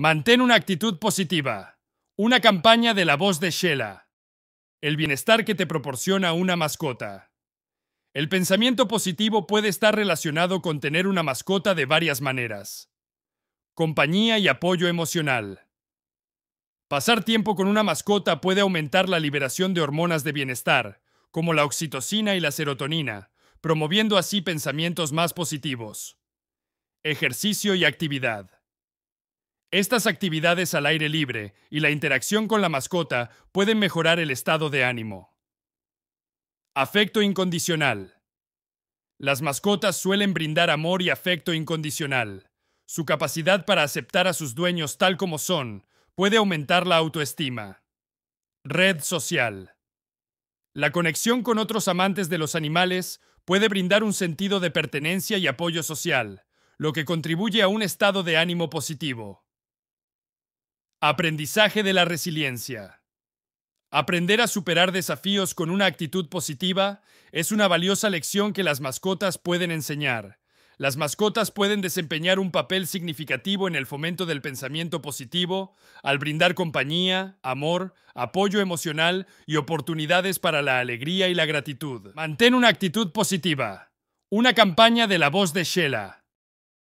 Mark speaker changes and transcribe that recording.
Speaker 1: Mantén una actitud positiva. Una campaña de la voz de Shela. El bienestar que te proporciona una mascota. El pensamiento positivo puede estar relacionado con tener una mascota de varias maneras. Compañía y apoyo emocional. Pasar tiempo con una mascota puede aumentar la liberación de hormonas de bienestar, como la oxitocina y la serotonina, promoviendo así pensamientos más positivos. Ejercicio y actividad. Estas actividades al aire libre y la interacción con la mascota pueden mejorar el estado de ánimo. Afecto incondicional. Las mascotas suelen brindar amor y afecto incondicional. Su capacidad para aceptar a sus dueños tal como son puede aumentar la autoestima. Red social. La conexión con otros amantes de los animales puede brindar un sentido de pertenencia y apoyo social, lo que contribuye a un estado de ánimo positivo. Aprendizaje de la resiliencia. Aprender a superar desafíos con una actitud positiva es una valiosa lección que las mascotas pueden enseñar. Las mascotas pueden desempeñar un papel significativo en el fomento del pensamiento positivo, al brindar compañía, amor, apoyo emocional y oportunidades para la alegría y la gratitud. Mantén una actitud positiva. Una campaña de la voz de Shela.